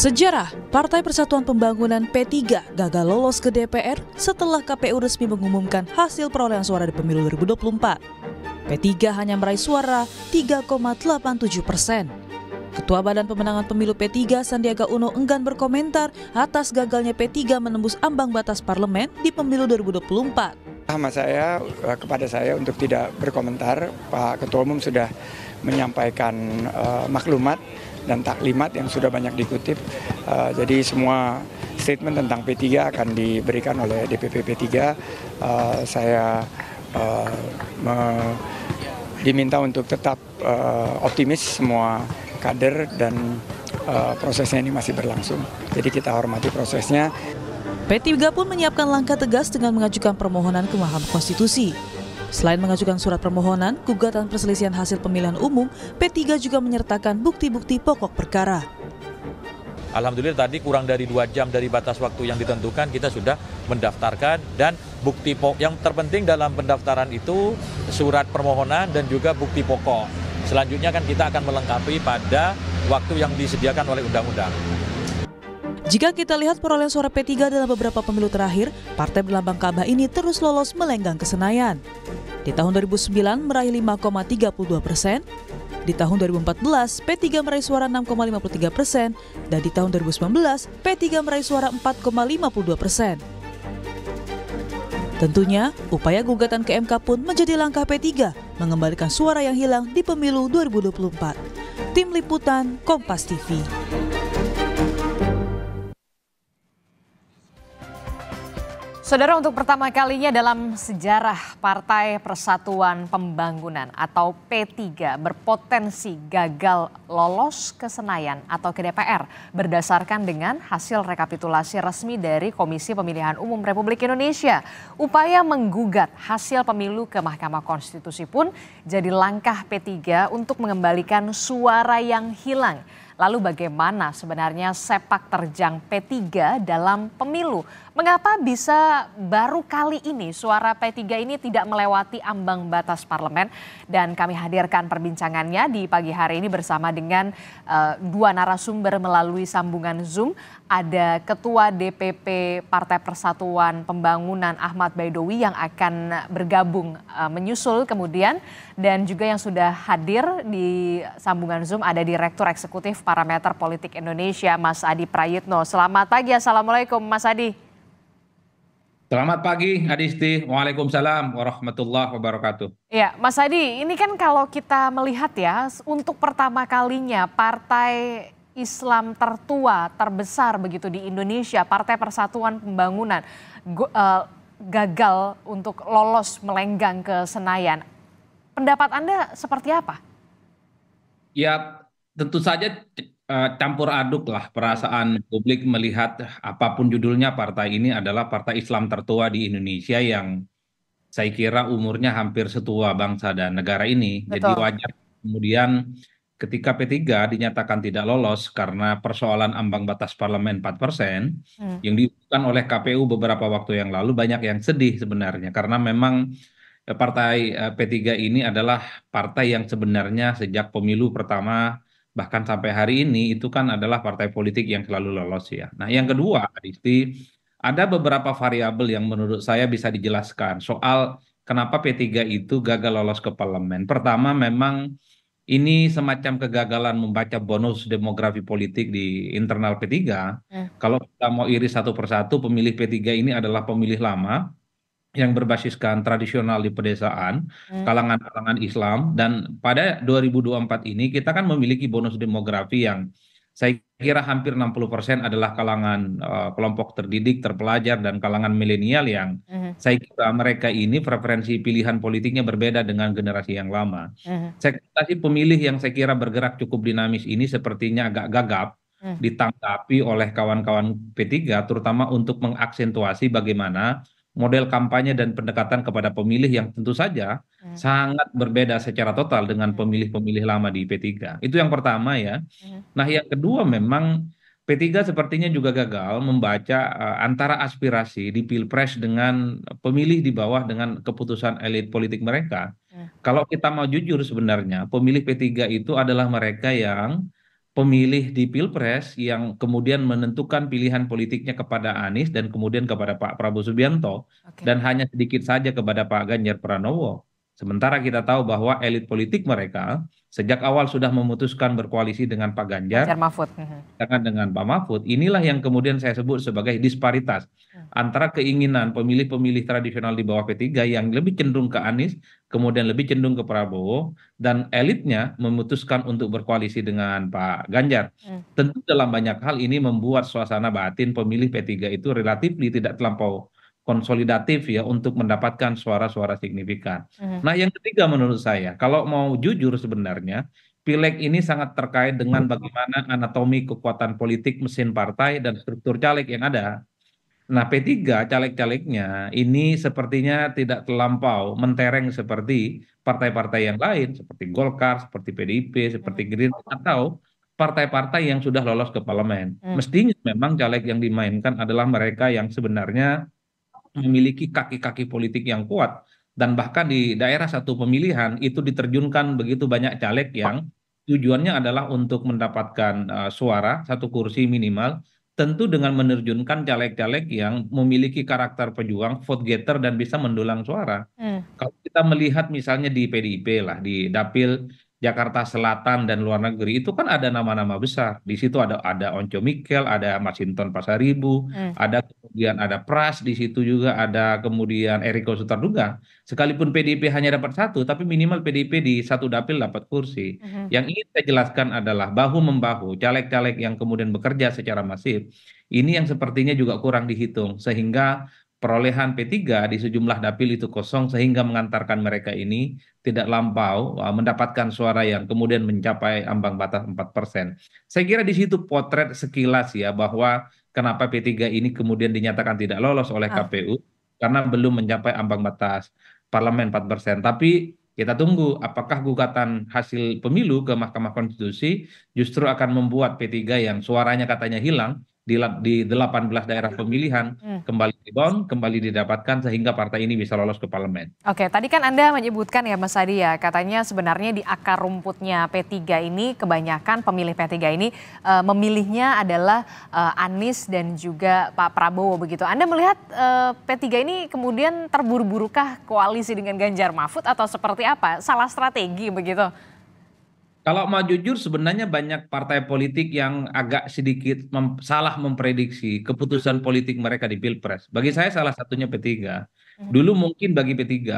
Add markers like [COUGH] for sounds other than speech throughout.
Sejarah, Partai Persatuan Pembangunan P3 gagal lolos ke DPR setelah KPU resmi mengumumkan hasil perolehan suara di pemilu 2024. P3 hanya meraih suara 3,87 persen. Ketua Badan Pemenangan Pemilu P3 Sandiaga Uno enggan berkomentar atas gagalnya P3 menembus ambang batas parlemen di pemilu 2024 sama saya eh, kepada saya untuk tidak berkomentar. Pak Ketua Umum sudah menyampaikan uh, maklumat dan taklimat yang sudah banyak dikutip. Uh, jadi semua statement tentang P3 akan diberikan oleh DPP P3. Uh, eh, saya uh, me diminta untuk tetap uh, optimis semua kader dan uh, prosesnya ini masih berlangsung. Jadi kita hormati prosesnya. P3 pun menyiapkan langkah tegas dengan mengajukan permohonan ke Mahkamah Konstitusi. Selain mengajukan surat permohonan, gugatan perselisihan hasil pemilihan umum, P3 juga menyertakan bukti-bukti pokok perkara. Alhamdulillah tadi kurang dari dua jam dari batas waktu yang ditentukan kita sudah mendaftarkan dan bukti pokok yang terpenting dalam pendaftaran itu surat permohonan dan juga bukti pokok. Selanjutnya kan kita akan melengkapi pada waktu yang disediakan oleh undang-undang. Jika kita lihat perolehan suara P3 dalam beberapa pemilu terakhir, partai berlambang Ka'bah ini terus lolos melenggang ke Senayan. Di tahun 2009 meraih 5,32 persen, di tahun 2014 P3 meraih suara 6,53 persen, dan di tahun 2019 P3 meraih suara 4,52 persen. Tentunya, upaya gugatan ke MK pun menjadi langkah P3 mengembalikan suara yang hilang di pemilu 2024. Tim Liputan Kompas TV. Saudara untuk pertama kalinya dalam sejarah Partai Persatuan Pembangunan atau P3 berpotensi gagal lolos ke Senayan atau ke DPR berdasarkan dengan hasil rekapitulasi resmi dari Komisi Pemilihan Umum Republik Indonesia. Upaya menggugat hasil pemilu ke Mahkamah Konstitusi pun jadi langkah P3 untuk mengembalikan suara yang hilang Lalu bagaimana sebenarnya sepak terjang P3 dalam pemilu? Mengapa bisa baru kali ini suara P3 ini tidak melewati ambang batas parlemen? Dan kami hadirkan perbincangannya di pagi hari ini bersama dengan uh, dua narasumber melalui sambungan Zoom ada Ketua DPP Partai Persatuan Pembangunan Ahmad Baidowi yang akan bergabung eh, menyusul kemudian dan juga yang sudah hadir di sambungan Zoom ada Direktur Eksekutif Parameter Politik Indonesia Mas Adi Prayitno. Selamat pagi, Assalamualaikum Mas Adi. Selamat pagi Adisti, Waalaikumsalam warahmatullahi wabarakatuh. Ya, Mas Adi, ini kan kalau kita melihat ya, untuk pertama kalinya partai Islam tertua terbesar begitu di Indonesia, Partai Persatuan Pembangunan eh, gagal untuk lolos melenggang ke Senayan. Pendapat Anda seperti apa? Ya, tentu saja eh, campur aduk lah perasaan publik melihat apapun judulnya partai ini adalah partai Islam tertua di Indonesia yang saya kira umurnya hampir setua bangsa dan negara ini. Betul. Jadi wajar kemudian ketika P3 dinyatakan tidak lolos karena persoalan ambang batas parlemen 4 hmm. yang diusulkan oleh KPU beberapa waktu yang lalu banyak yang sedih sebenarnya karena memang eh, partai eh, P3 ini adalah partai yang sebenarnya sejak pemilu pertama bahkan sampai hari ini itu kan adalah partai politik yang selalu lolos ya. Nah yang hmm. kedua Adisti ada beberapa variabel yang menurut saya bisa dijelaskan soal kenapa P3 itu gagal lolos ke parlemen. Pertama memang ini semacam kegagalan membaca bonus demografi politik di internal p tiga ya. kalau kita mau iris satu persatu pemilih p tiga ini adalah pemilih lama yang berbasiskan tradisional di pedesaan, ya. kalangan-kalangan Islam dan pada 2024 ini kita kan memiliki bonus demografi yang saya kira hampir 60 persen adalah kalangan eh, kelompok terdidik terpelajar dan kalangan milenial yang mhm. saya kira mereka ini preferensi pilihan politiknya berbeda dengan generasi yang lama. Mhm. Segmentasi pemilih yang saya kira bergerak cukup dinamis ini sepertinya agak gagap mhm. ditanggapi oleh kawan-kawan P3 terutama untuk mengaksentuasi bagaimana model kampanye dan pendekatan kepada pemilih yang tentu saja hmm. sangat berbeda secara total dengan ya. pemilih-pemilih lama di P3. Itu yang pertama ya. Hmm. Nah, yang kedua memang P3 sepertinya juga gagal membaca uh, antara aspirasi di Pilpres dengan pemilih di bawah dengan keputusan elit politik mereka. Hmm. Kalau kita mau jujur sebenarnya, pemilih P3 itu adalah mereka yang pemilih di Pilpres yang kemudian menentukan pilihan politiknya kepada Anies dan kemudian kepada Pak Prabowo Subianto dan hanya sedikit saja kepada Pak Ganjar Pranowo Sementara kita tahu bahwa elit politik mereka sejak awal sudah memutuskan berkoalisi dengan Pak Ganjar, Ganjar Mahfud. Mhm. dengan dengan Pak Mahfud. Inilah yang kemudian saya sebut sebagai disparitas hmm. antara keinginan pemilih-pemilih tradisional di bawah P3 yang lebih cenderung ke Anies, kemudian lebih cenderung ke Prabowo dan elitnya memutuskan untuk berkoalisi dengan Pak Ganjar. Hmm. Tentu dalam banyak hal ini membuat suasana batin pemilih P3 itu relatif tidak terlampau konsolidatif ya untuk mendapatkan suara-suara signifikan. Mm. Nah, yang ketiga menurut saya, kalau mau jujur sebenarnya Pileg ini sangat terkait dengan bagaimana anatomi kekuatan politik mesin partai dan struktur caleg yang ada. Nah, P3 caleg-calegnya ini sepertinya tidak terlampau mentereng seperti partai-partai yang lain seperti Golkar, seperti PDIP, seperti hmm. Gerindra atau partai-partai yang sudah lolos ke parlemen. Hmm. Mestinya memang caleg yang dimainkan adalah mereka yang sebenarnya memiliki kaki kaki politik yang kuat dan bahkan di daerah satu pemilihan itu diterjunkan begitu banyak caleg yang tujuannya adalah untuk mendapatkan eh, suara satu kursi minimal tentu dengan menerjunkan caleg-caleg yang memiliki karakter pejuang, vote getter dan bisa mendulang suara. Hmm. Kalau kita melihat misalnya di PDIP lah di dapil Jakarta Selatan dan luar negeri itu kan ada nama-nama besar. Di situ ada ada Onco Mikel, ada Masinton Pasaribu, hmm. ada kemudian ada Pras, di situ juga ada kemudian Eriko Sutarduga. Sekalipun PDIP hanya dapat satu, tapi minimal PDIP di satu dapil dapat kursi. Hmm. Yang ingin saya jelaskan adalah bahu membahu caleg-caleg yang kemudian bekerja secara masif. Ini yang sepertinya juga kurang dihitung sehingga perolehan p tiga di sejumlah dapil itu kosong sehingga mengantarkan mereka ini tidak lampau uh, mendapatkan suara yang kemudian mencapai ambang batas 4 persen. Saya kira di situ potret sekilas ya bahwa kenapa p tiga ini kemudian dinyatakan tidak lolos oleh ah. KPU karena belum mencapai ambang batas parlemen 4 persen. Tapi kita tunggu apakah gugatan hasil pemilu ke Mahkamah Konstitusi justru akan membuat P3 yang suaranya katanya hilang di 18 daerah iya. pemilihan hmm. kembali rebound, kembali didapatkan sehingga partai ini bisa lolos ke parlemen. Oke, tadi kan Anda menyebutkan ya Mas Adi ya, katanya sebenarnya di akar rumputnya P3 ini kebanyakan pemilih P3 ini uh, memilihnya adalah uh, Anies dan juga Pak Prabowo begitu. Anda melihat uh, eh, P3 ini kemudian terburu-burukah koalisi dengan Ganjar Mahfud atau seperti apa? Salah strategi begitu? Kalau mau jujur sebenarnya banyak partai politik yang agak sedikit mem salah memprediksi keputusan politik mereka di Pilpres. Bagi saya salah satunya P3. Hmm. Dulu mungkin bagi P3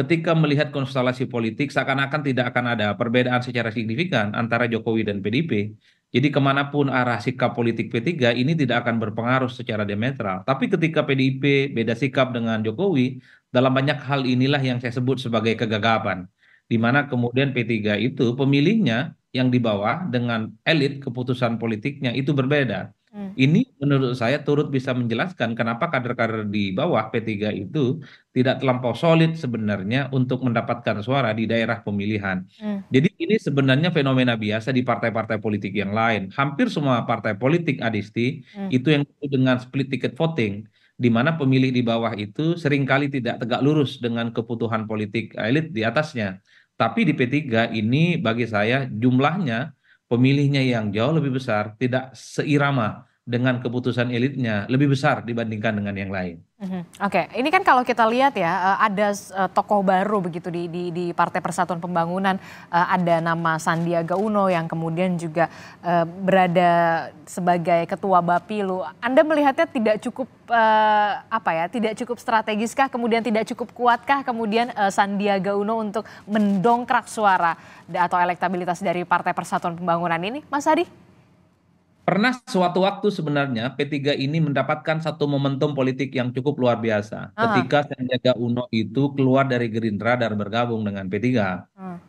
ketika melihat konstelasi politik seakan-akan tidak akan ada perbedaan secara signifikan antara Jokowi dan PDIP. Jadi kemanapun arah sikap politik P3 ini tidak akan berpengaruh secara demetral. Tapi ketika PDIP beda sikap dengan Jokowi, dalam banyak hal inilah yang saya sebut sebagai kegagapan di mana kemudian P3 itu pemilihnya yang di bawah dengan elit keputusan politiknya itu berbeda. Hmm. Ini menurut saya turut bisa menjelaskan kenapa kader-kader di bawah P3 itu tidak terlampau solid sebenarnya untuk mendapatkan suara di daerah pemilihan. Hmm. Jadi ini sebenarnya fenomena biasa di partai-partai politik yang lain. Hampir semua partai politik Adisti hmm. itu yang dengan split ticket voting di mana pemilih di bawah itu seringkali tidak tegak lurus dengan kebutuhan politik elit di atasnya. Tapi di P3 ini bagi saya jumlahnya pemilihnya yang jauh lebih besar tidak seirama dengan keputusan elitnya lebih besar dibandingkan dengan yang lain. Mm-hmm. Oke, okay. ini kan kalau kita lihat ya eh, ada eh, tokoh baru begitu di, di, di Partai Persatuan Pembangunan eh, ada nama Sandiaga Uno yang kemudian juga berada sebagai Ketua Bapilu. Anda melihatnya tidak cukup apa ya, tidak cukup strategiskah, kemudian tidak cukup kuatkah kemudian Sandiaga Uno untuk mendongkrak suara atau elektabilitas dari Partai Persatuan Pembangunan ini, Mas Hadi? Pernah suatu waktu sebenarnya P3 ini mendapatkan satu momentum politik yang cukup luar biasa. Ah. Ketika Sandiaga Uno itu keluar dari Gerindra dan bergabung dengan P3. Ah.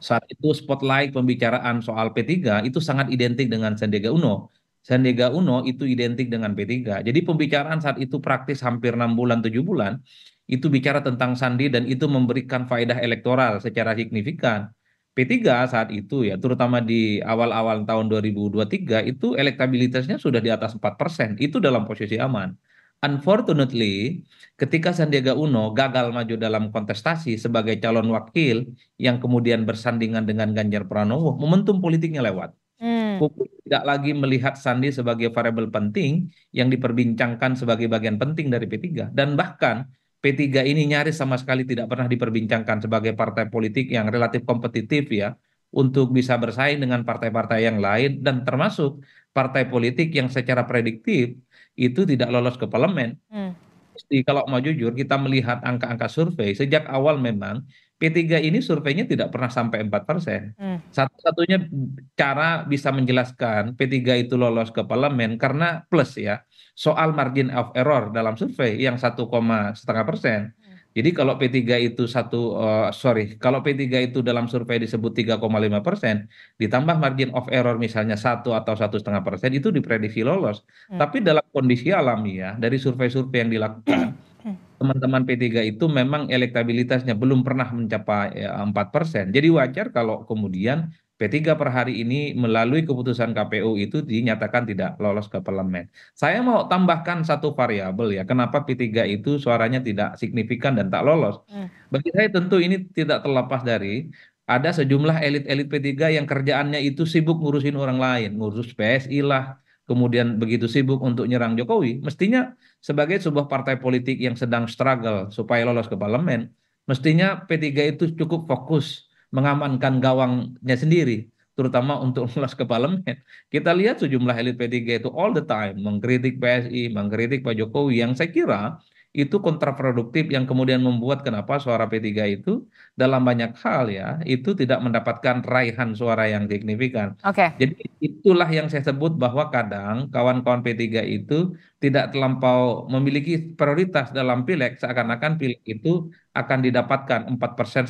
Saat itu spotlight pembicaraan soal P3 itu sangat identik dengan Sandiaga Uno. Sandiaga Uno itu identik dengan P3. Jadi pembicaraan saat itu praktis hampir 6 bulan, 7 bulan. Itu bicara tentang Sandi dan itu memberikan faedah elektoral secara signifikan P3 saat itu ya terutama di awal-awal tahun 2023 itu elektabilitasnya sudah di atas 4%. Itu dalam posisi aman. Unfortunately, ketika Sandiaga Uno gagal maju dalam kontestasi sebagai calon wakil yang kemudian bersandingan dengan Ganjar Pranowo, momentum politiknya lewat. Hmm. Publik tidak lagi melihat Sandi sebagai variabel penting yang diperbincangkan sebagai bagian penting dari P3 dan bahkan P3 ini nyaris sama sekali tidak pernah diperbincangkan sebagai partai politik yang relatif kompetitif ya untuk bisa bersaing dengan partai-partai yang lain dan termasuk partai politik yang secara prediktif itu tidak lolos ke parlemen. Hmm. Jadi kalau mau jujur kita melihat angka-angka survei sejak awal memang P3 ini surveinya tidak pernah sampai 4 persen. Hmm. Satu-satunya cara bisa menjelaskan P3 itu lolos ke parlemen karena plus ya soal margin of error dalam survei yang satu setengah persen. Hmm. Jadi kalau P3 itu satu uh, sorry, kalau P3 itu dalam survei disebut 3,5 persen, ditambah margin of error misalnya satu atau satu setengah persen itu diprediksi lolos. Hmm. Tapi dalam kondisi alami ya, dari survei-survei yang dilakukan hmm. teman-teman P3 itu memang elektabilitasnya belum pernah mencapai eh, empat persen. Jadi wajar kalau kemudian P3 per hari ini melalui keputusan KPU itu dinyatakan tidak lolos ke parlemen. Saya mau tambahkan satu variabel ya, kenapa P3 itu suaranya tidak signifikan dan tak lolos. Hmm. Bagi saya tentu ini tidak terlepas dari ada sejumlah elit-elit P3 yang kerjaannya itu sibuk ngurusin orang lain, ngurus PSI lah, kemudian begitu sibuk untuk nyerang Jokowi. Mestinya sebagai sebuah partai politik yang sedang struggle supaya lolos ke parlemen, mestinya P3 itu cukup fokus mengamankan gawangnya sendiri terutama untuk [LAUGHS] lolos ke parlemen. Kita lihat sejumlah elit P3 itu all the time mengkritik PSI, mengkritik Pak Jokowi yang saya kira itu kontraproduktif yang kemudian membuat kenapa suara P3 itu dalam banyak hal ya itu tidak mendapatkan raihan suara yang signifikan. Okay. Jadi itulah yang saya sebut bahwa kadang kawan-kawan P3 itu tidak terlampau memiliki prioritas dalam pileg seakan-akan pileg itu akan didapatkan 4%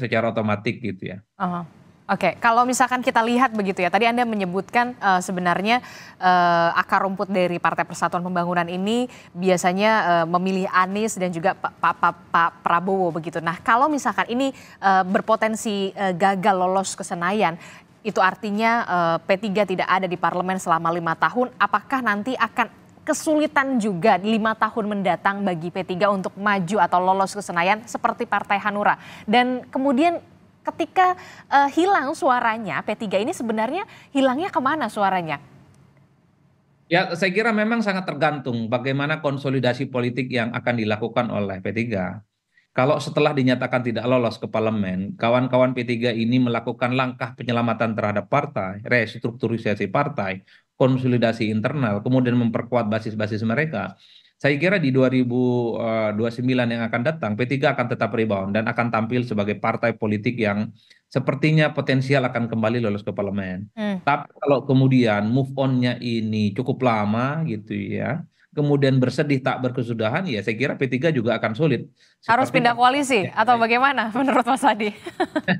secara otomatis gitu ya. Uh -huh. Oke, kalau misalkan kita lihat begitu ya, tadi Anda menyebutkan uh, sebenarnya uh, akar rumput dari Partai Persatuan Pembangunan ini biasanya uh, memilih Anies dan juga Pak pa, pa, pa Prabowo begitu. Nah, kalau misalkan ini uh, berpotensi uh, gagal lolos ke Senayan, itu artinya uh, P3 tidak ada di parlemen selama lima tahun. Apakah nanti akan kesulitan juga lima tahun mendatang bagi P3 untuk maju atau lolos ke Senayan seperti Partai Hanura. Dan kemudian ketika uh, hilang suaranya P3 ini sebenarnya hilangnya kemana suaranya? Ya saya kira memang sangat tergantung bagaimana konsolidasi politik yang akan dilakukan oleh P3. Kalau setelah dinyatakan tidak lolos ke parlemen, kawan-kawan P3 ini melakukan langkah penyelamatan terhadap partai, restrukturisasi partai, konsolidasi internal, kemudian memperkuat basis-basis mereka saya kira di 2029 eh, yang akan datang P3 akan tetap rebound dan akan tampil sebagai partai politik yang sepertinya potensial akan kembali lolos ke parlemen. Hmm. Tapi kalau kemudian move on-nya ini cukup lama gitu ya kemudian bersedih tak berkesudahan ya saya kira P3 juga akan sulit. Harus Seperti pindah koalisi ya. atau ya. bagaimana menurut Mas Adi?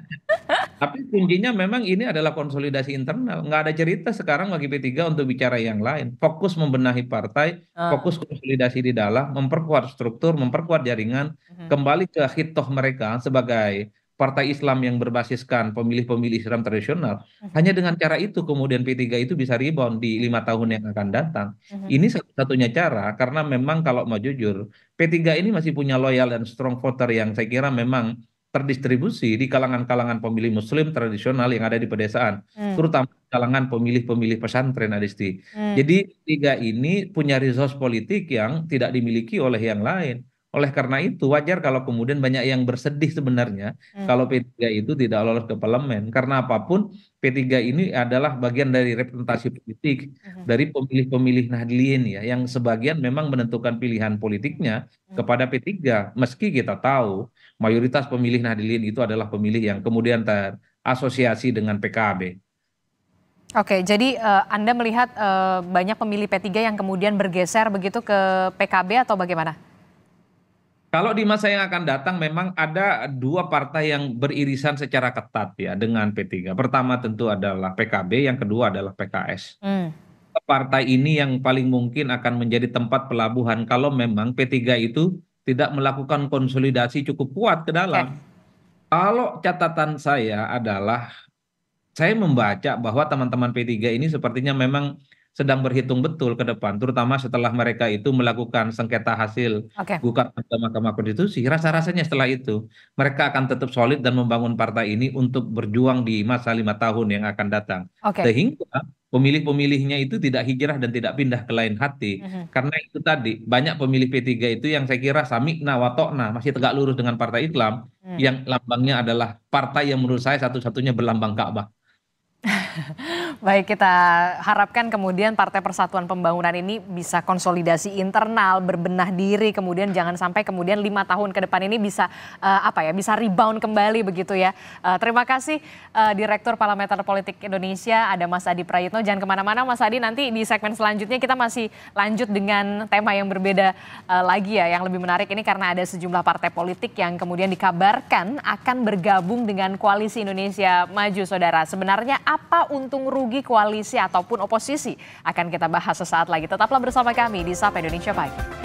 [LAUGHS] Tapi kuncinya memang ini adalah konsolidasi internal. Nggak ada cerita sekarang bagi P3 untuk bicara yang lain. Fokus membenahi partai, hmm. fokus konsolidasi di dalam, memperkuat struktur, memperkuat jaringan, hmm. kembali ke hitoh mereka sebagai partai Islam yang berbasiskan pemilih-pemilih Islam tradisional. Mhm. Hanya dengan cara itu kemudian P3 itu bisa rebound di lima tahun yang akan datang. Mhm. Ini satu-satunya cara karena memang kalau mau jujur, P3 ini masih punya loyal dan strong voter yang saya kira memang terdistribusi di kalangan-kalangan pemilih muslim tradisional yang ada di pedesaan, hmm. terutama kalangan pemilih-pemilih pesantren Adisti. Hmm. Jadi tiga ini punya resource politik yang tidak dimiliki oleh yang lain. Oleh karena itu wajar kalau kemudian banyak yang bersedih sebenarnya hmm. kalau P3 itu tidak lolos ke parlemen karena apapun P3 ini adalah bagian dari representasi politik hmm. dari pemilih-pemilih Nahdliyin ya yang sebagian memang menentukan pilihan politiknya hmm. kepada P3 meski kita tahu mayoritas pemilih Nahdliyin itu adalah pemilih yang kemudian terasosiasi dengan PKB. Oke, jadi uh, Anda melihat uh, banyak pemilih P3 yang kemudian bergeser begitu ke PKB atau bagaimana? Kalau di masa yang akan datang memang ada dua partai yang beririsan secara ketat ya dengan P3. Pertama tentu adalah PKB, yang kedua adalah PKS. Hmm. Partai ini yang paling mungkin akan menjadi tempat pelabuhan kalau memang P3 itu tidak melakukan konsolidasi cukup kuat ke dalam. Okay. Kalau catatan saya adalah saya membaca bahwa teman-teman P3 ini sepertinya memang sedang berhitung betul ke depan, terutama setelah mereka itu melakukan sengketa hasil okay. gugatan ke Mahkamah Konstitusi. Rasa-rasanya setelah itu mereka akan tetap solid dan membangun partai ini untuk berjuang di masa lima tahun yang akan datang. Okay. Sehingga pemilih-pemilihnya itu tidak hijrah dan tidak pindah ke lain hati. Mm -hmm. Karena itu tadi banyak pemilih P3 itu yang saya kira samikna watokna masih tegak lurus dengan Partai Islam mm. yang lambangnya adalah partai yang menurut saya satu-satunya berlambang Ka'bah. [LAUGHS] Baik, kita harapkan kemudian Partai Persatuan Pembangunan ini bisa konsolidasi internal, berbenah diri, kemudian jangan sampai kemudian lima tahun ke depan ini bisa uh, apa ya, bisa rebound kembali begitu ya. Uh, terima kasih uh, Direktur Parameter Politik Indonesia, ada Mas Adi Prayitno. Jangan kemana-mana, Mas Adi. Nanti di segmen selanjutnya kita masih lanjut dengan tema yang berbeda uh, lagi ya, yang lebih menarik ini karena ada sejumlah partai politik yang kemudian dikabarkan akan bergabung dengan koalisi Indonesia Maju, saudara. Sebenarnya apa untung rugi rugi koalisi ataupun oposisi. Akan kita bahas sesaat lagi. Tetaplah bersama kami di Sapa Indonesia Pagi.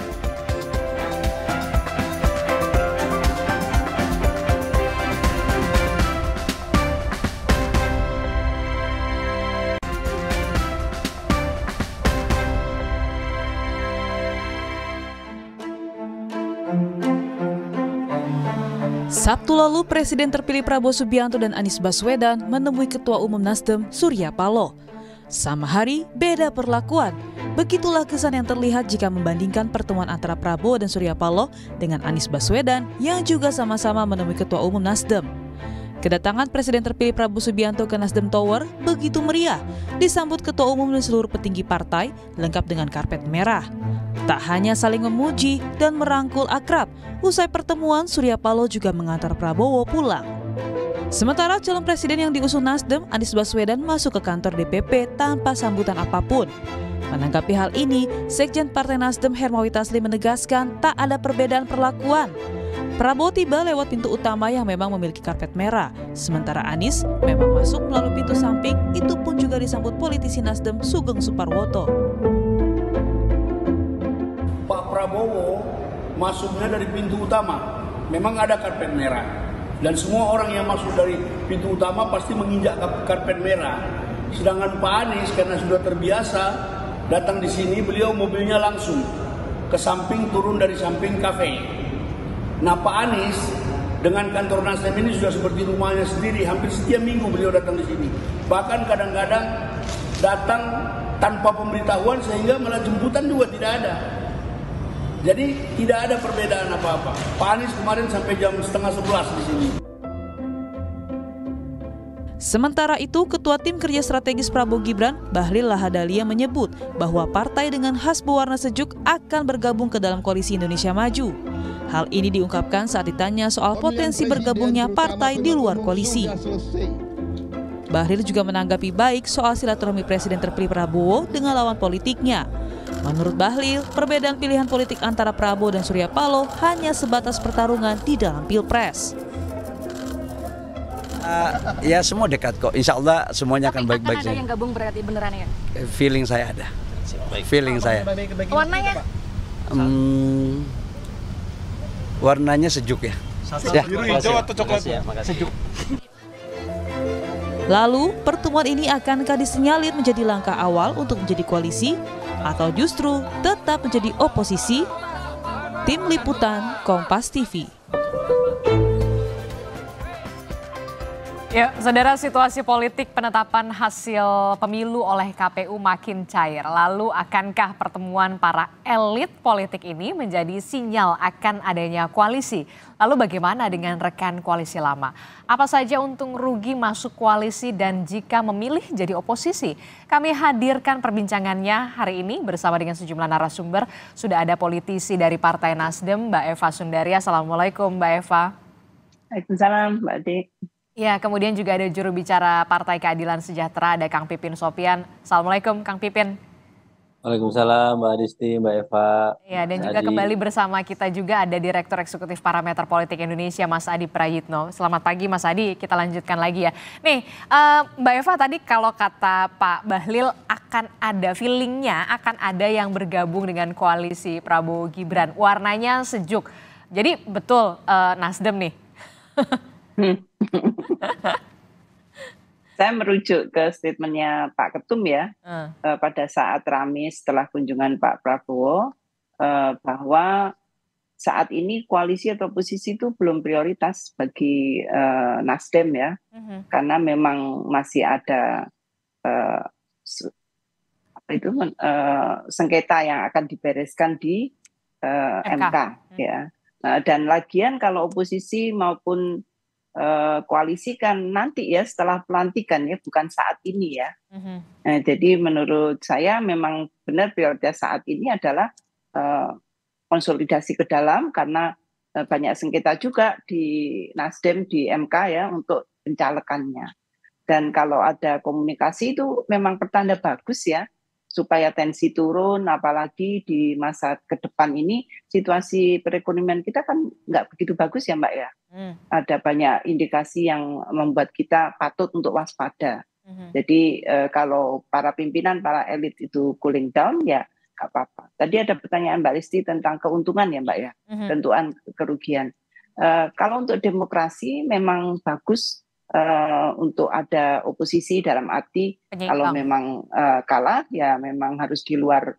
Sabtu lalu, Presiden terpilih Prabowo Subianto dan Anies Baswedan menemui Ketua Umum Nasdem Surya Paloh. Sama hari, beda perlakuan. Begitulah kesan yang terlihat jika membandingkan pertemuan antara Prabowo dan Surya Paloh dengan Anies Baswedan yang juga sama-sama menemui Ketua Umum Nasdem. Kedatangan Presiden terpilih Prabowo Subianto ke Nasdem Tower begitu meriah, disambut Ketua Umum dan seluruh petinggi partai lengkap dengan karpet merah. Tak hanya saling memuji dan merangkul akrab, usai pertemuan Surya Paloh juga mengantar Prabowo pulang. Sementara calon presiden yang diusung Nasdem, Anies Baswedan masuk ke kantor DPP tanpa sambutan apapun. Menanggapi hal ini, Sekjen Partai Nasdem Hermawi Tasli menegaskan tak ada perbedaan perlakuan. Prabowo tiba lewat pintu utama yang memang memiliki karpet merah, sementara Anies memang masuk melalui pintu samping, itu pun juga disambut politisi Nasdem Sugeng Suparwoto. Pak Prabowo masuknya dari pintu utama, memang ada karpet merah dan semua orang yang masuk dari pintu utama pasti menginjak karpet merah. Sedangkan Pak Anies karena sudah terbiasa datang di sini beliau mobilnya langsung ke samping turun dari samping kafe. Nah Pak Anies dengan kantor Nasdem ini sudah seperti rumahnya sendiri. Hampir setiap minggu beliau datang di sini. Bahkan kadang-kadang datang tanpa pemberitahuan sehingga malah jemputan juga tidak ada. Jadi tidak ada perbedaan apa-apa. Pak Anies kemarin sampai jam setengah sebelas di sini. Sementara itu, Ketua Tim Kerja Strategis Prabowo Gibran, Bahlil Lahadalia menyebut bahwa partai dengan khas berwarna sejuk akan bergabung ke dalam Koalisi Indonesia Maju. Hal ini diungkapkan saat ditanya soal potensi bergabungnya partai di luar koalisi. Bahlil juga menanggapi baik soal silaturahmi Presiden terpilih Prabowo dengan lawan politiknya. Menurut Bahlil, perbedaan pilihan politik antara Prabowo dan Surya Paloh hanya sebatas pertarungan di dalam Pilpres. Uh, ya semua dekat kok, insya Allah semuanya Tapi akan baik-baik saja. ada yang gabung berarti beneran ya? Eh, feeling saya ada, feeling oh, saya. Warnanya? Hmm, warnanya sejuk ya. ya. Biru, hijau ya. atau coklat? Ya, ya, Sejuk. Lalu, pertemuan ini akankah disinyalir menjadi langkah awal untuk menjadi koalisi atau justru tetap menjadi oposisi? Tim Liputan Kompas TV. Ya, saudara situasi politik penetapan hasil pemilu oleh KPU makin cair. Lalu akankah pertemuan para elit politik ini menjadi sinyal akan adanya koalisi? Lalu bagaimana dengan rekan koalisi lama? Apa saja untung rugi masuk koalisi dan jika memilih jadi oposisi? Kami hadirkan perbincangannya hari ini bersama dengan sejumlah narasumber. Sudah ada politisi dari Partai Nasdem, Mbak Eva Sundari. Assalamualaikum Mbak Eva. Waalaikumsalam Mbak Dik. Ya, kemudian juga ada juru bicara Partai Keadilan Sejahtera, ada Kang Pipin Sopian. Assalamualaikum, Kang Pipin. Waalaikumsalam Mbak Adisti, Mbak Eva. Ya, dan Mas juga kembali bersama kita juga ada Direktur Eksekutif Parameter Politik Indonesia Mas Adi Prayitno. Selamat pagi Mas Adi, kita lanjutkan lagi ya. Nih uh, Mbak Eva tadi kalau kata Pak Bahlil akan ada feelingnya, akan ada yang bergabung dengan koalisi Prabowo Gibran. Warnanya sejuk. Jadi betul uh, Nasdem nih. [LAUGHS] Hmm. [LAUGHS] saya merujuk ke statementnya Pak Ketum ya uh. Uh, pada saat rame setelah kunjungan Pak Prabowo uh, bahwa saat ini koalisi atau posisi itu belum prioritas bagi uh, Nasdem ya uh-huh. karena memang masih ada apa itu sengketa yang akan dibereskan di MK, MK ya uh, dan lagian kalau oposisi maupun Eh, koalisi kan nanti ya setelah pelantikan ya bukan saat ini ya. Mm-hmm. Nah, jadi menurut saya memang benar prioritas saat ini adalah uh, konsolidasi ke dalam karena uh, banyak sengketa juga di Nasdem di MK ya untuk pencalekannya. Dan kalau ada komunikasi itu memang pertanda bagus ya supaya tensi turun, apalagi di masa ke depan ini situasi perekonomian kita kan nggak begitu bagus ya Mbak ya. Hmm. Ada banyak indikasi yang membuat kita patut untuk waspada. Hmm. Jadi eh, kalau para pimpinan, para elit itu cooling down ya nggak apa-apa. Tadi ada pertanyaan Mbak Listi tentang keuntungan ya Mbak ya, hmm. tentuan kerugian. Eh, kalau untuk demokrasi memang bagus uh, untuk ada oposisi dalam arti Penyimbang. kalau memang uh, kalah ya memang harus di luar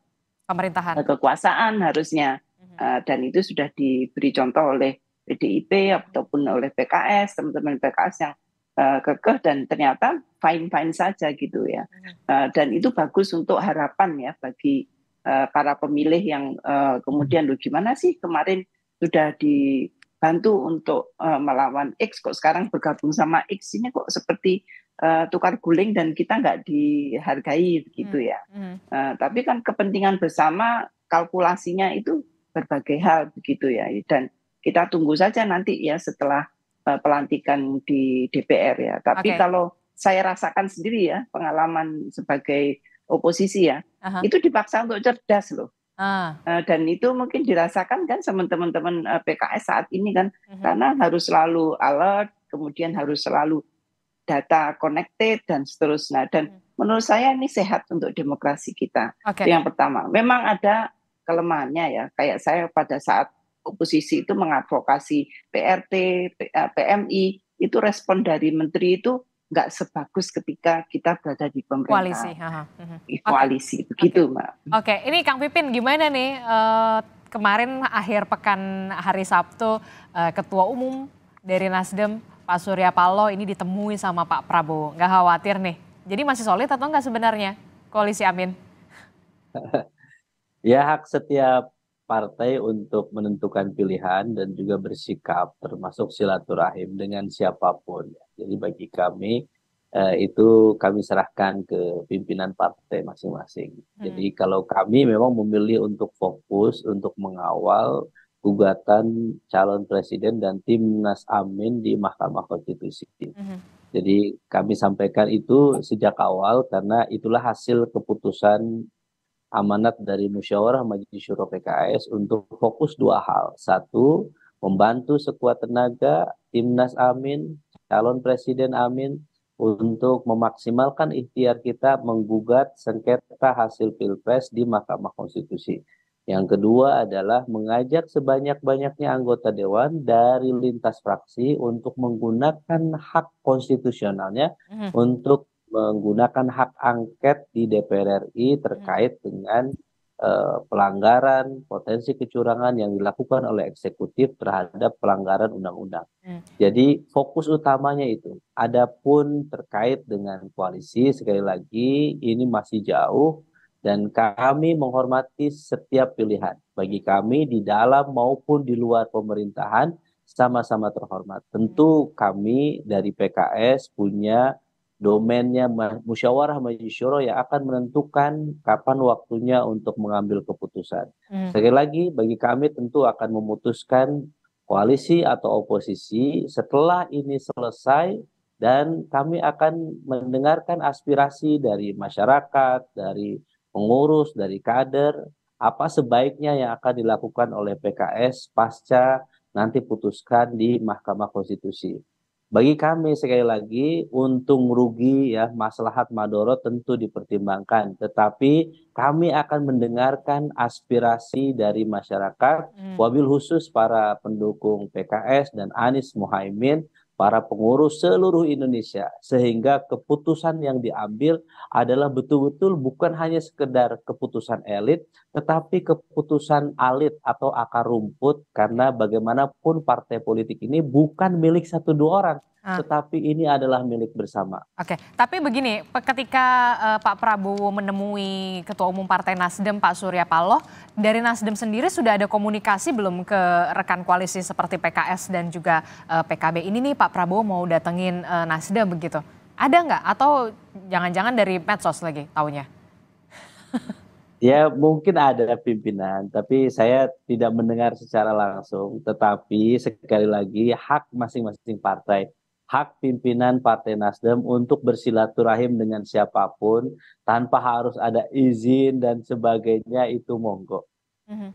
pemerintahan kekuasaan harusnya uh, dan itu sudah diberi contoh oleh PDIP ataupun oleh PKS teman-teman PKS yang uh, kekeh dan ternyata fine fine saja gitu ya uh, dan itu bagus untuk harapan ya bagi uh, para pemilih yang uh, kemudian lo gimana sih kemarin sudah di bantu untuk uh, melawan X kok sekarang bergabung sama X ini kok seperti uh, tukar guling dan kita nggak dihargai gitu ya. Hmm. Uh, tapi kan kepentingan bersama kalkulasinya itu berbagai hal begitu ya dan kita tunggu saja nanti ya setelah uh, pelantikan di DPR ya. Tapi okay. kalau saya rasakan sendiri ya pengalaman sebagai oposisi ya, uh -huh. itu dipaksa untuk cerdas loh Ah. Eh, dan itu mungkin dirasakan kan sama teman-teman eh, PKS saat ini kan, uh mhm. -huh. karena harus selalu alert, kemudian harus selalu data connected dan seterusnya. Dan uh mhm. -huh. menurut saya ini sehat untuk demokrasi kita. Okay. yang pertama, memang ada kelemahannya ya. Kayak saya pada saat oposisi itu mengadvokasi PRT, PMI, eh, itu respon dari menteri itu nggak sebagus ketika kita berada di pemerintah koalisi, mhm. Di koalisi okay. begitu okay. mbak. Oke, okay. ini Kang Pipin gimana nih uh, kemarin akhir pekan hari Sabtu uh, Ketua Umum dari Nasdem Pak Surya Paloh ini ditemui sama Pak Prabowo, nggak khawatir nih? Jadi masih solid atau nggak sebenarnya koalisi Amin? [LAUGHS] ya hak setiap partai untuk menentukan pilihan dan juga bersikap termasuk silaturahim dengan siapapun. Jadi bagi kami eh, itu kami serahkan ke pimpinan partai masing-masing. Hmm. Jadi kalau kami memang memilih untuk fokus untuk mengawal gugatan calon presiden dan timnas amin di Mahkamah Konstitusi. Hmm. Jadi kami sampaikan itu sejak awal karena itulah hasil keputusan amanat dari musyawarah Majelis Syuro PKS untuk fokus dua hal. Satu, membantu sekuat tenaga Timnas Amin, calon Presiden Amin untuk memaksimalkan ikhtiar kita menggugat sengketa hasil Pilpres di Mahkamah Konstitusi. Yang kedua adalah mengajak sebanyak-banyaknya anggota dewan dari lintas fraksi untuk menggunakan hak konstitusionalnya mm. untuk menggunakan hak angket di DPR RI terkait hmm. dengan uh, pelanggaran potensi kecurangan yang dilakukan oleh eksekutif terhadap pelanggaran undang-undang. Hmm. Jadi fokus utamanya itu. Adapun terkait dengan koalisi sekali lagi ini masih jauh dan kami menghormati setiap pilihan. Bagi kami di dalam maupun di luar pemerintahan sama-sama terhormat. Tentu hmm. kami dari PKS punya domainnya musyawarah majelis syuro yang akan menentukan kapan waktunya untuk mengambil keputusan. Hmm. Sekali lagi bagi kami tentu akan memutuskan koalisi atau oposisi setelah ini selesai dan kami akan mendengarkan aspirasi dari masyarakat, dari pengurus, dari kader apa sebaiknya yang akan dilakukan oleh PKS pasca nanti putuskan di Mahkamah Konstitusi. Bagi kami sekali lagi untung rugi ya maslahat madorot tentu dipertimbangkan, tetapi kami akan mendengarkan aspirasi dari masyarakat, hmm. wabil khusus para pendukung PKS dan Anies Muhaimin para pengurus seluruh Indonesia sehingga keputusan yang diambil adalah betul-betul bukan hanya sekedar keputusan elit tetapi keputusan alit atau akar rumput karena bagaimanapun partai politik ini bukan milik satu dua orang Ah. Tetapi ini adalah milik bersama. Oke, okay. tapi begini, ketika uh, Pak Prabowo menemui Ketua Umum Partai Nasdem Pak Surya Paloh, dari Nasdem sendiri sudah ada komunikasi belum ke rekan koalisi seperti PKS dan juga uh, eh, PKB? Ini nih Pak Prabowo mau datengin uh, Nasdem begitu? Ada nggak? Atau jangan-jangan dari medsos lagi taunya? [LAUGHS] ya mungkin ada pimpinan, tapi saya tidak mendengar secara langsung. Tetapi sekali lagi hak masing-masing partai hak pimpinan Partai Nasdem untuk bersilaturahim dengan siapapun tanpa harus ada izin dan sebagainya itu monggo. Mhm.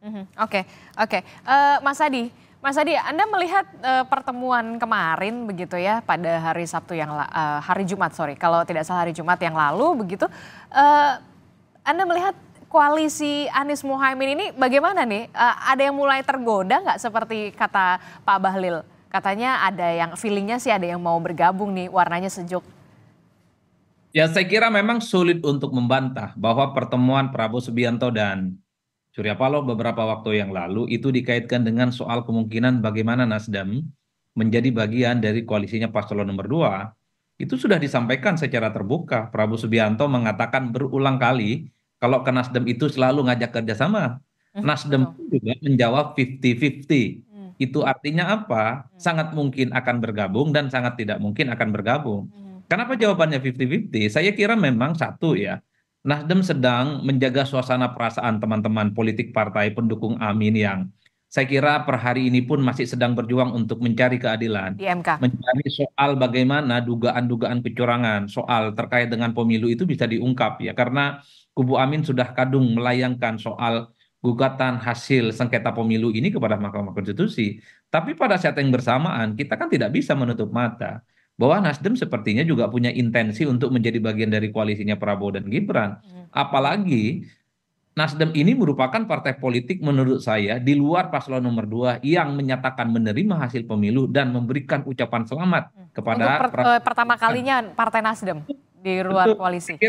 Mhm. Oke, oke. Eh, Mas Adi, Mas Adi, Anda melihat uh, pertemuan kemarin begitu ya pada hari Sabtu yang uh, hari Jumat sorry, kalau tidak salah hari Jumat yang lalu begitu, uh, Anda melihat koalisi Anies Muhaimin ini bagaimana nih? Uh, ada yang mulai tergoda nggak seperti kata Pak Bahlil? Katanya ada yang feelingnya sih ada yang mau bergabung nih, warnanya sejuk. Ya saya kira memang sulit untuk membantah bahwa pertemuan Prabowo Subianto dan Surya Paloh beberapa waktu yang lalu itu dikaitkan dengan soal kemungkinan bagaimana Nasdem menjadi bagian dari koalisinya paslon nomor 2. Itu sudah disampaikan secara terbuka. Prabowo Subianto mengatakan berulang kali kalau ke Nasdem itu selalu ngajak kerjasama. Hmm, Nasdem juga menjawab 50-50 itu hmm. artinya apa hmm. sangat mungkin akan bergabung dan sangat tidak mungkin akan bergabung hmm. kenapa jawabannya 50-50? saya kira memang satu ya Nasdem sedang menjaga suasana perasaan teman-teman politik partai pendukung Amin yang saya kira per hari ini pun masih sedang berjuang untuk mencari keadilan, di mencari soal bagaimana dugaan-dugaan kecurangan, soal terkait dengan pemilu itu bisa diungkap ya karena kubu Amin sudah kadung melayangkan soal gugatan hasil sengketa pemilu ini kepada Mahkamah Konstitusi. Tapi pada saat yang bersamaan kita kan tidak bisa menutup mata bahwa Nasdem sepertinya juga punya intensi untuk menjadi bagian dari koalisinya Prabowo dan Gibran. Hmm. Apalagi Nasdem ini merupakan partai politik menurut saya di luar paslon nomor dua yang menyatakan menerima hasil pemilu dan memberikan ucapan selamat hmm. kepada per, eh, pertama kalinya nah. partai Nasdem di luar koalisi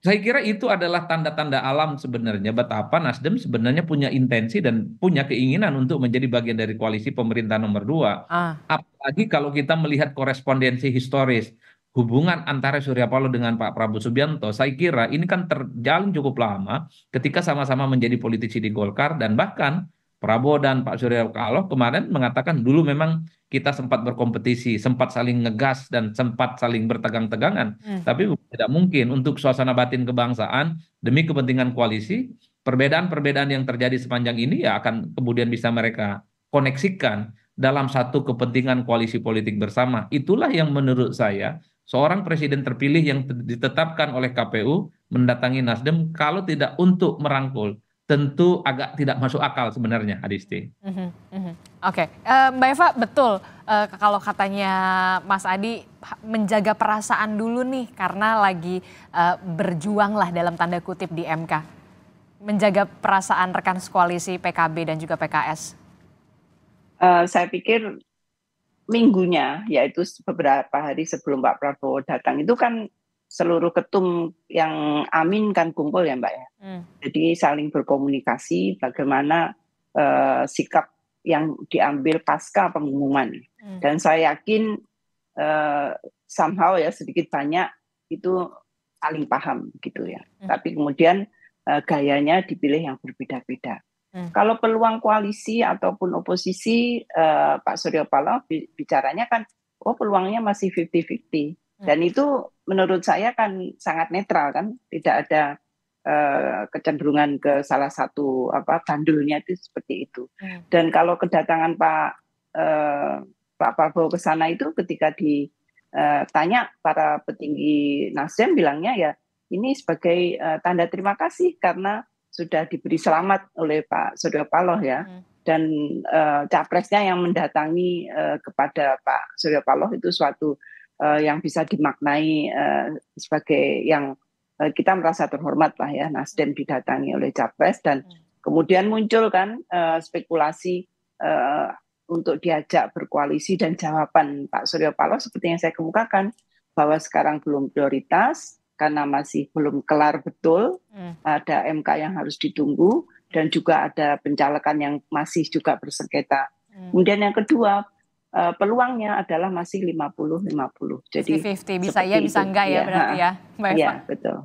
saya kira itu adalah tanda-tanda alam sebenarnya betapa Nasdem sebenarnya punya intensi dan punya keinginan untuk menjadi bagian dari koalisi pemerintah nomor dua. Ah. Apalagi kalau kita melihat korespondensi historis hubungan antara Surya Paloh dengan Pak Prabowo Subianto, saya kira ini kan terjalin cukup lama ketika sama-sama menjadi politisi di Golkar dan bahkan Prabowo dan Pak Surya Paloh kemarin mengatakan dulu memang kita sempat berkompetisi, sempat saling ngegas dan sempat saling bertegang-tegangan. Hmm. Tapi tidak mungkin untuk suasana batin kebangsaan demi kepentingan koalisi, perbedaan-perbedaan yang terjadi sepanjang ini ya akan kemudian bisa mereka koneksikan dalam satu kepentingan koalisi politik bersama. Itulah yang menurut saya seorang presiden terpilih yang ditetapkan oleh KPU mendatangi Nasdem kalau tidak untuk merangkul tentu agak tidak masuk akal sebenarnya Adisti. Mm -hmm, Oke, okay. uh, eh, Mbak Eva betul uh, kalau katanya Mas Adi menjaga perasaan dulu nih karena lagi uh, berjuang lah dalam tanda kutip di MK. Menjaga perasaan rekan koalisi PKB dan juga PKS. Uh, saya pikir minggunya yaitu beberapa hari sebelum Pak Prabowo datang itu kan seluruh ketum yang amin kan kumpul ya Mbak ya. Hmm. Jadi saling berkomunikasi bagaimana uh, sikap yang diambil pasca pengumuman. Hmm. Dan saya yakin uh, somehow ya sedikit banyak itu saling paham gitu ya. Hmm. Tapi kemudian uh, gayanya dipilih yang berbeda-beda. Hmm. Kalau peluang koalisi ataupun oposisi uh, Pak Surya Paloh bicaranya kan oh peluangnya masih 50-50 Hmm. Dan itu menurut saya kan sangat netral kan, tidak ada uh, kecenderungan ke salah satu apa bandulnya itu seperti itu. Hmm. Dan kalau kedatangan Pak uh, Pak Prabowo ke sana itu ketika ditanya eh, para petinggi Nasdem bilangnya ya ini sebagai uh, tanda terima kasih karena sudah diberi selamat oleh Pak Surya Paloh ya. Hmm dan uh, capresnya yang mendatangi uh, kepada Pak Surya Paloh itu suatu uh, yang bisa dimaknai uh, sebagai yang uh, kita merasa terhormat lah ya Nasdem didatangi oleh capres dan hmm. kemudian muncul kan uh, spekulasi uh, untuk diajak berkoalisi dan jawaban Pak Suryo Paloh seperti yang saya kemukakan bahwa sekarang belum prioritas karena masih belum kelar betul hmm. ada MK yang harus ditunggu dan juga ada pencalekan yang masih juga bersengketa. Hmm. Kemudian yang kedua uh, peluangnya adalah masih 50-50. Jadi 50 bisa ya bisa enggak ya, ya berarti ya. Mbak iya, Eva. betul.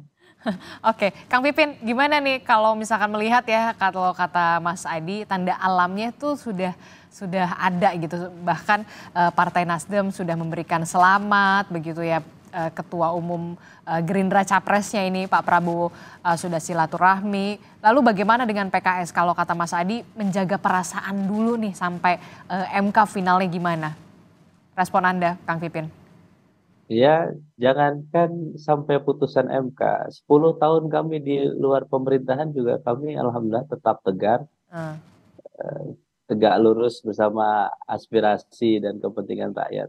[LAUGHS] Oke, Kang Pipin, gimana nih kalau misalkan melihat ya kalau kata Mas Adi tanda alamnya itu sudah sudah ada gitu. Bahkan eh, Partai Nasdem sudah memberikan selamat begitu ya Eh, ketua umum eh, Gerindra capresnya ini Pak Prabowo eh, sudah silaturahmi. Lalu bagaimana dengan PKS kalau kata Mas Adi menjaga perasaan dulu nih sampai MK finalnya gimana? Respon Anda Kang Pipin? Ya, jangankan sampai putusan MK, 10 tahun kami di luar pemerintahan juga kami alhamdulillah tetap tegar. Ah. tegak lurus bersama aspirasi dan kepentingan rakyat.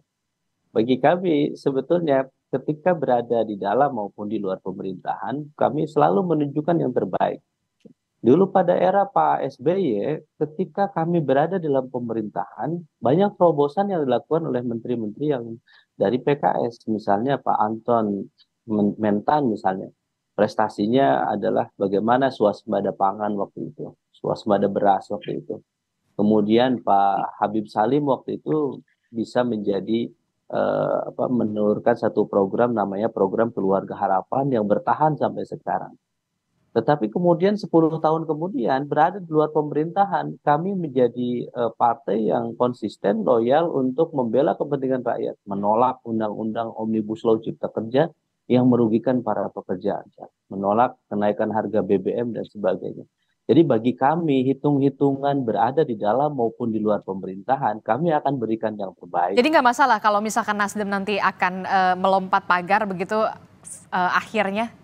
Bagi kami sebetulnya ketika berada di dalam maupun di luar pemerintahan, kami selalu menunjukkan yang terbaik. Dulu pada era Pak SBY, ketika kami berada dalam pemerintahan, banyak terobosan yang dilakukan oleh menteri-menteri yang dari PKS, misalnya Pak Anton Mentan misalnya. Prestasinya adalah bagaimana swasembada pangan waktu itu, swasembada beras waktu itu. Kemudian Pak Habib Salim waktu itu bisa menjadi uh, apa, menurunkan satu program namanya program keluarga harapan yang bertahan sampai sekarang. Tetapi kemudian 10 tahun kemudian berada di luar pemerintahan, kami menjadi uh, partai yang konsisten loyal untuk membela kepentingan rakyat, menolak undang-undang Omnibus Law Cipta Kerja yang merugikan para pekerja, menolak kenaikan harga BBM dan sebagainya. Jadi bagi kami hitung-hitungan berada di dalam maupun di luar pemerintahan, kami akan berikan yang terbaik. Jadi nggak masalah kalau misalkan Nasdem nanti akan e, melompat pagar begitu e, akhirnya?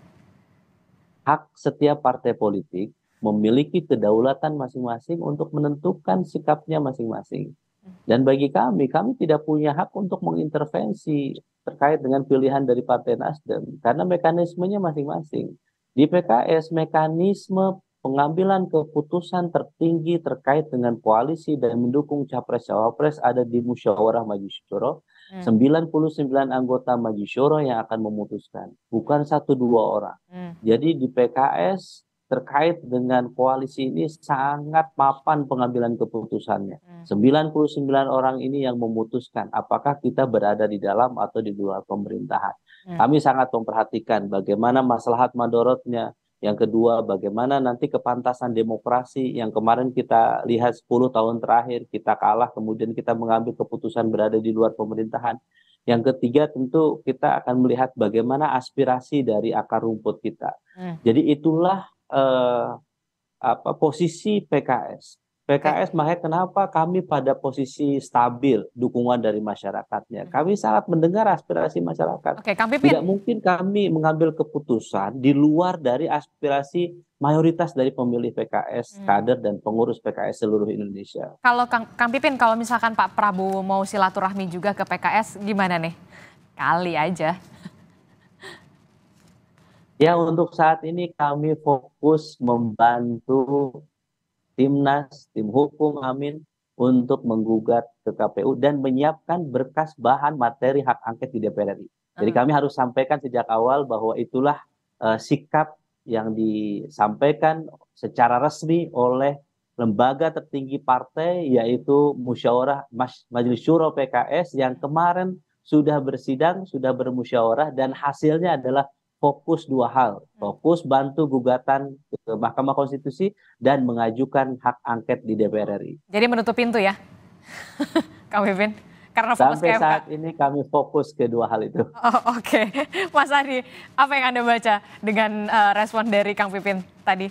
Hak setiap partai politik memiliki kedaulatan masing-masing untuk menentukan sikapnya masing-masing. Dan bagi kami, kami tidak punya hak untuk mengintervensi terkait dengan pilihan dari Partai Nasdem karena mekanismenya masing-masing. Di PKS mekanisme pengambilan keputusan tertinggi terkait dengan koalisi dan mendukung capres cawapres ada di musyawarah majelis syuro. Hmm. 99 anggota majelis syuro yang akan memutuskan, bukan satu dua orang. Hmm. Jadi di PKS terkait dengan koalisi ini sangat mapan pengambilan keputusannya. Hmm. 99 orang ini yang memutuskan apakah kita berada di dalam atau di luar pemerintahan. Hmm. Kami sangat memperhatikan bagaimana maslahat madorotnya, yang kedua, bagaimana nanti kepantasan demokrasi yang kemarin kita lihat 10 tahun terakhir kita kalah kemudian kita mengambil keputusan berada di luar pemerintahan. Yang ketiga tentu kita akan melihat bagaimana aspirasi dari akar rumput kita. Hmm. Jadi itulah eh, apa posisi PKS PKS makanya kenapa kami pada posisi stabil dukungan dari masyarakatnya. Hmm. Kami sangat mendengar aspirasi masyarakat. Oke, Kang Pipin. Tidak mungkin kami mengambil keputusan di luar dari aspirasi mayoritas dari pemilih PKS, hmm. kader dan pengurus PKS seluruh Indonesia. Kalau Kang, Kang Pipin, kalau misalkan Pak Prabowo mau silaturahmi juga ke PKS, gimana nih? Kali aja. Ya untuk saat ini kami fokus membantu timnas, tim hukum, amin, untuk menggugat ke KPU dan menyiapkan berkas bahan materi hak angket di DPR RI. Jadi uh kami harus sampaikan sejak awal bahwa itulah uh, sikap yang disampaikan secara resmi oleh lembaga tertinggi partai yaitu musyawarah Majelis Syuro PKS yang kemarin sudah bersidang, sudah bermusyawarah dan hasilnya adalah fokus dua hal, hmm. fokus bantu gugatan ke Mahkamah Konstitusi dan mengajukan hak angket di DPR RI. Jadi menutup pintu ya, [LAUGHS] Kang Pipin? Karena fokus Sampai ke saat ini kami fokus ke dua hal itu. [LAUGHS] Oh, Oke, okay. Mas Ari, apa yang Anda baca dengan uh, respon dari Kang Pipin tadi?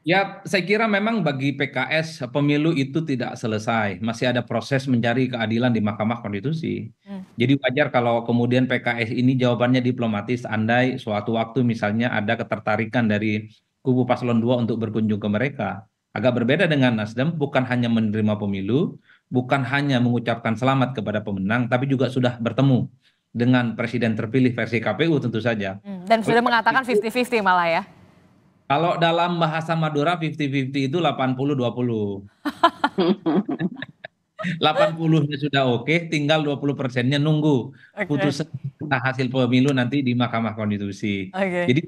Ya, saya kira memang bagi PKS pemilu itu tidak selesai. Masih ada proses mencari keadilan di Mahkamah Konstitusi. Hmm. Jadi wajar kalau kemudian PKS ini jawabannya diplomatis andai suatu waktu misalnya ada ketertarikan dari kubu paslon 2 untuk berkunjung ke mereka. Agak berbeda dengan Nasdem bukan hanya menerima pemilu, bukan hanya mengucapkan selamat kepada pemenang tapi juga sudah bertemu dengan presiden terpilih versi KPU tentu saja. Hmm. Dan sudah mengatakan 50-50 malah ya. Kalau dalam bahasa Madura 50-50 itu 80-20. 80-nya [LAUGHS] sudah oke, okay, tinggal 20 persennya nunggu okay. putusan hasil pemilu nanti di Mahkamah Konstitusi. Okay. Jadi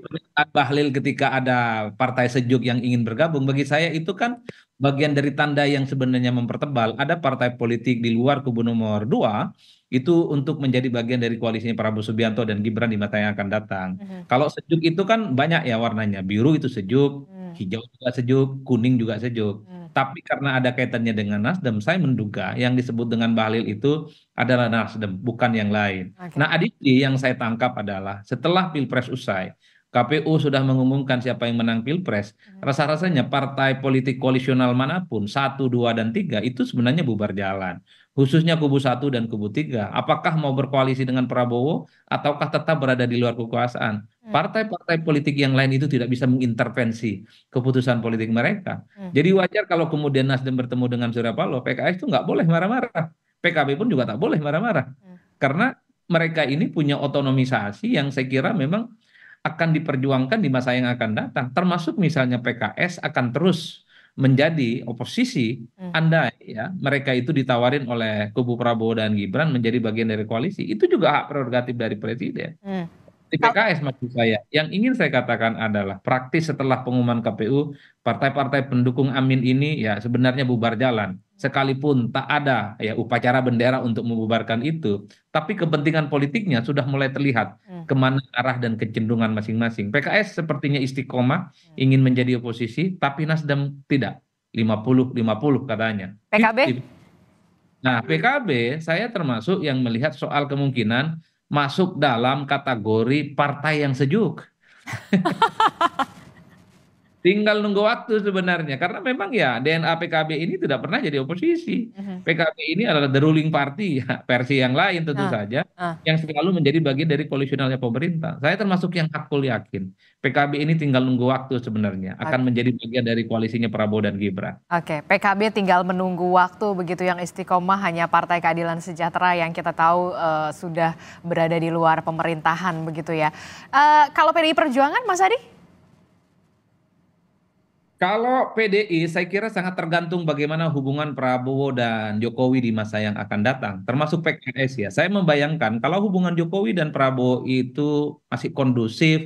Bahlil ketika ada partai sejuk yang ingin bergabung, bagi saya itu kan bagian dari tanda yang sebenarnya mempertebal ada partai politik di luar kubu nomor dua itu untuk menjadi bagian dari koalisinya Prabowo Subianto dan Gibran di mata yang akan datang. Uh hmm. -huh. Kalau sejuk itu kan banyak ya warnanya. Biru itu sejuk, uh hmm. -huh. hijau juga sejuk, kuning juga sejuk. Uh hmm. -huh. Tapi karena ada kaitannya dengan Nasdem, saya menduga yang disebut dengan Bahlil itu adalah Nasdem, bukan yang lain. Okay. Nah, adik yang saya tangkap adalah setelah Pilpres usai, KPU sudah mengumumkan siapa yang menang pilpres, hmm. rasa-rasanya partai politik koalisional manapun, satu, dua, dan tiga itu sebenarnya bubar jalan. Khususnya kubu satu dan kubu tiga. Apakah mau berkoalisi dengan Prabowo ataukah tetap berada di luar kekuasaan? Hmm. Partai-partai politik yang lain itu tidak bisa mengintervensi keputusan politik mereka. Hmm. Jadi wajar kalau kemudian Nasdem bertemu dengan Surya Paloh, PKS itu nggak boleh marah-marah. PKB pun juga tak boleh marah-marah. Karena mereka ini punya otonomisasi yang saya kira memang akan diperjuangkan di masa yang akan datang termasuk misalnya PKS akan terus menjadi oposisi hmm. Anda ya mereka itu ditawarin oleh kubu Prabowo dan Gibran menjadi bagian dari koalisi itu juga hak prerogatif dari presiden. Hmm seperti PKS maksud saya. Yang ingin saya katakan adalah praktis setelah pengumuman KPU, partai-partai pendukung Amin ini ya sebenarnya bubar jalan. Sekalipun tak ada ya upacara bendera untuk membubarkan itu, tapi kepentingan politiknya sudah mulai terlihat hmm. kemana arah dan kecenderungan masing-masing. PKS sepertinya istiqomah hmm. ingin menjadi oposisi, tapi Nasdem tidak. 50-50 katanya. PKB? Nah, PKB saya termasuk yang melihat soal kemungkinan masuk dalam kategori partai yang sejuk. [LAUGHS] Tinggal nunggu waktu sebenarnya karena memang ya DNA PKB ini tidak pernah jadi oposisi. Uh mm-hmm. -huh. PKB ini adalah the ruling party [LAUGHS] ya, versi yang lain tentu uh, saja uh. yang selalu menjadi bagian dari koalisionalnya pemerintah. Saya termasuk yang hakul yakin PKB ini tinggal nunggu waktu sebenarnya okay. akan menjadi bagian dari koalisinya Prabowo dan Gibran. Oke, okay. PKB tinggal menunggu waktu begitu yang istiqomah hanya Partai Keadilan Sejahtera yang kita tahu uh, sudah berada di luar pemerintahan begitu ya. Uh, kalau PDI Perjuangan Mas Adi kalau PDI saya kira sangat tergantung bagaimana hubungan Prabowo dan Jokowi di masa yang akan datang, termasuk PKS ya. Saya membayangkan kalau hubungan Jokowi dan Prabowo itu masih kondusif,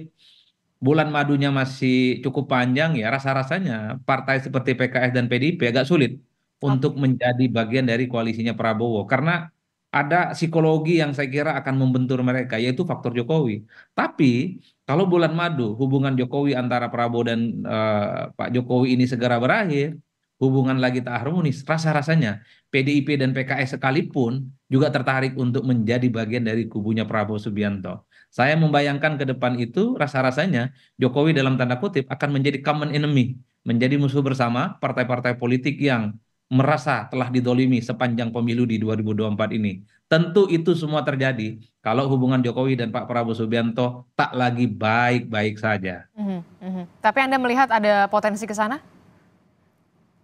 bulan madunya masih cukup panjang ya, rasa-rasanya partai seperti PKS dan PDIP agak sulit untuk menjadi bagian dari koalisinya Prabowo karena ada psikologi yang saya kira akan membentur mereka yaitu faktor Jokowi. Tapi kalau bulan madu hubungan Jokowi antara Prabowo dan uh, Pak Jokowi ini segera berakhir, hubungan lagi tak harmonis, rasa-rasanya PDIP dan PKS sekalipun juga tertarik untuk menjadi bagian dari kubunya Prabowo Subianto. Saya membayangkan ke depan itu rasa-rasanya Jokowi dalam tanda kutip akan menjadi common enemy, menjadi musuh bersama partai-partai politik yang merasa telah didolimi sepanjang pemilu di 2024 ini. Tentu itu semua terjadi kalau hubungan Jokowi dan Pak Prabowo Subianto tak lagi baik-baik saja. Mm -hmm. Tapi Anda melihat ada potensi ke sana?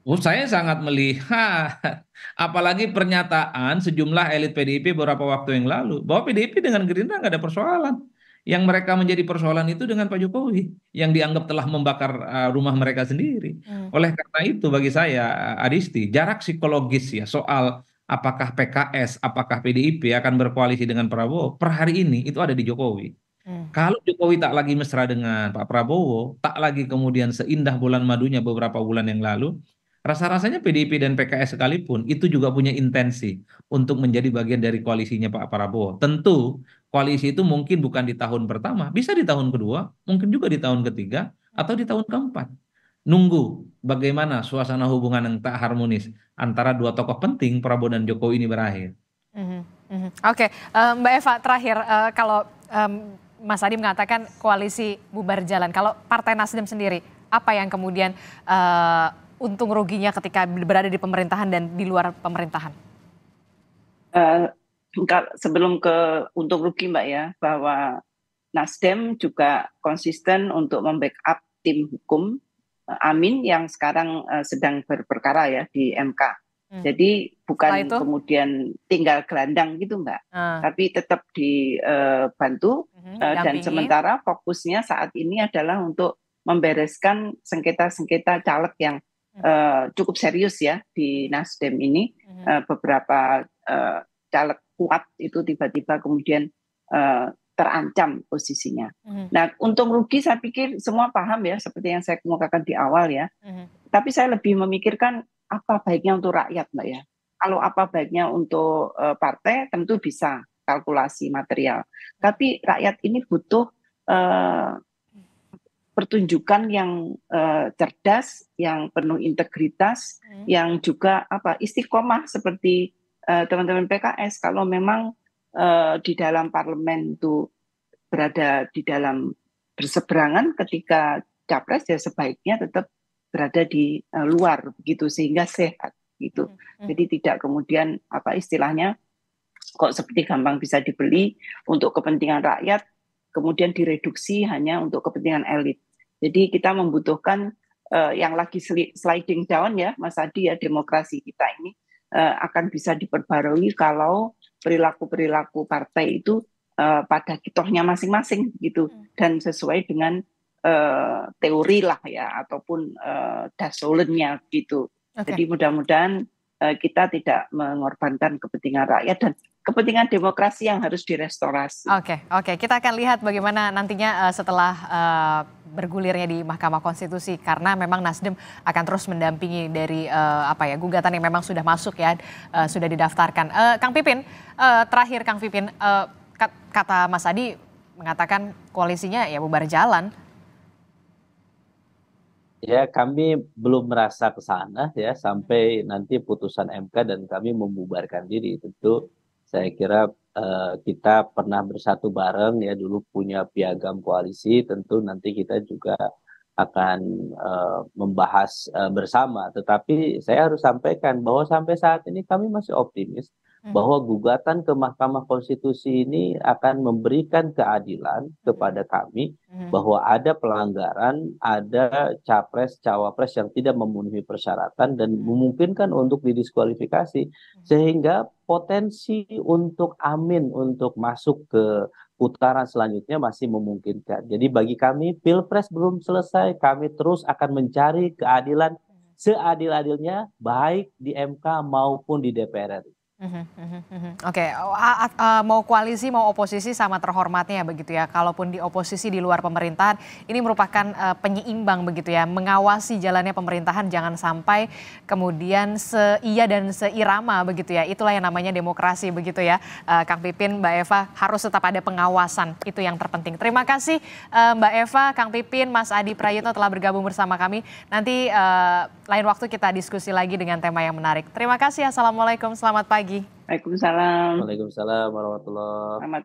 Oh, saya sangat melihat, [LAUGHS] apalagi pernyataan sejumlah elit PDIP beberapa waktu yang lalu bahwa PDIP dengan Gerindra nggak ada persoalan yang mereka menjadi persoalan itu dengan Pak Jokowi yang dianggap telah membakar eh, rumah mereka sendiri. Hmm. Oleh karena itu bagi saya eh, Adisti jarak psikologis ya soal apakah PKS, apakah PDIP akan berkoalisi dengan Prabowo per hari ini itu ada di Jokowi. Hmm. Kalau Jokowi tak lagi mesra dengan Pak Prabowo, tak lagi kemudian seindah bulan madunya beberapa bulan yang lalu, rasa-rasanya PDIP dan PKS sekalipun itu juga punya intensi untuk menjadi bagian dari koalisinya Pak Prabowo. Tentu koalisi itu mungkin bukan di tahun pertama, bisa di tahun kedua, mungkin juga di tahun ketiga atau di tahun keempat. Nunggu bagaimana suasana hubungan yang tak harmonis antara dua tokoh penting Prabowo dan Jokowi ini berakhir. Mhm, mhm. Oke, okay. uh, eh, Mbak Eva terakhir uh, kalau um, Mas Adi mengatakan koalisi bubar jalan, kalau Partai Nasdem sendiri apa yang kemudian uh, untung ruginya ketika berada di pemerintahan dan di luar pemerintahan? Uh, sebelum ke untuk rugi Mbak ya bahwa Nasdem juga konsisten untuk membackup tim hukum eh, Amin yang sekarang eh, sedang berperkara ya di MK. Hmm. Jadi bukan itu? kemudian tinggal gelandang gitu Mbak, hmm. tapi tetap dibantu eh, hmm, uh, dan sementara fokusnya saat ini adalah untuk membereskan sengketa-sengketa caleg yang uh, cukup serius ya di Nasdem ini hmm. uh, beberapa uh, caleg kuat itu tiba-tiba kemudian uh, terancam posisinya. Mm-hmm. Nah, untung rugi saya pikir semua paham ya seperti yang saya kemukakan di awal ya. Mm-hmm. Tapi saya lebih memikirkan apa baiknya untuk rakyat, Mbak ya. Kalau apa baiknya untuk uh, partai tentu bisa kalkulasi material. Tapi rakyat ini butuh uh, pertunjukan yang uh, cerdas, yang penuh integritas, mm-hmm. yang juga apa istiqomah seperti Eh, teman-teman PKS kalau memang uh, di dalam parlemen itu berada di dalam berseberangan ketika capres ya sebaiknya tetap berada di uh, luar begitu sehingga sehat gitu. Hmm, hmm. Jadi tidak kemudian apa istilahnya kok seperti gampang bisa dibeli untuk kepentingan rakyat kemudian direduksi hanya untuk kepentingan elit. Jadi kita membutuhkan uh, yang lagi sliding down ya Mas Adi ya demokrasi kita ini Eh, akan bisa diperbarui kalau perilaku-perilaku partai itu uh, pada kitohnya masing-masing gitu hmm. dan sesuai dengan uh, teori lah ya ataupun uh, dasolennya gitu. Okay. Jadi mudah-mudahan uh, kita tidak mengorbankan kepentingan rakyat dan kepentingan demokrasi yang harus direstorasi. Oke, okay, oke. Okay. Kita akan lihat bagaimana nantinya uh, setelah uh, bergulirnya di Mahkamah Konstitusi karena memang Nasdem akan terus mendampingi dari uh, apa ya gugatan yang memang sudah masuk ya, uh, sudah didaftarkan. Uh, Kang Pipin, uh, terakhir Kang Pipin, uh, kata Mas Adi mengatakan koalisinya ya bubar jalan. Ya, kami belum merasa ke sana ya sampai nanti putusan MK dan kami membubarkan diri. Tentu saya kira uh, kita pernah bersatu bareng ya dulu punya piagam koalisi tentu nanti kita juga akan uh, membahas uh, bersama tetapi saya harus sampaikan bahwa sampai saat ini kami masih optimis Hmm. bahwa gugatan ke Mahkamah Konstitusi ini akan memberikan keadilan hmm. kepada kami hmm. bahwa ada pelanggaran, ada capres cawapres yang tidak memenuhi persyaratan dan memungkinkan untuk didiskualifikasi sehingga potensi untuk Amin untuk masuk ke putaran selanjutnya masih memungkinkan. Jadi bagi kami Pilpres belum selesai, kami terus akan mencari keadilan seadil-adilnya baik di MK maupun di DPR RI. Mm-hmm, mm-hmm, mm-hmm. Oke, okay. mau koalisi mau oposisi sama terhormatnya ya, begitu ya. Kalaupun di oposisi di luar pemerintahan, ini merupakan e, penyeimbang begitu ya, mengawasi jalannya pemerintahan jangan sampai kemudian seia dan seirama begitu ya. Itulah yang namanya demokrasi begitu ya. E, Kang Pipin, Mbak Eva harus tetap ada pengawasan. Itu yang terpenting. Terima kasih e, Mbak Eva, Kang Pipin, Mas Adi Prayitno telah bergabung bersama kami. Nanti lain waktu kita diskusi lagi dengan tema yang menarik. Terima kasih. Assalamualaikum. Selamat pagi pagi. Waalaikumsalam. Waalaikumsalam warahmatullahi. Selamat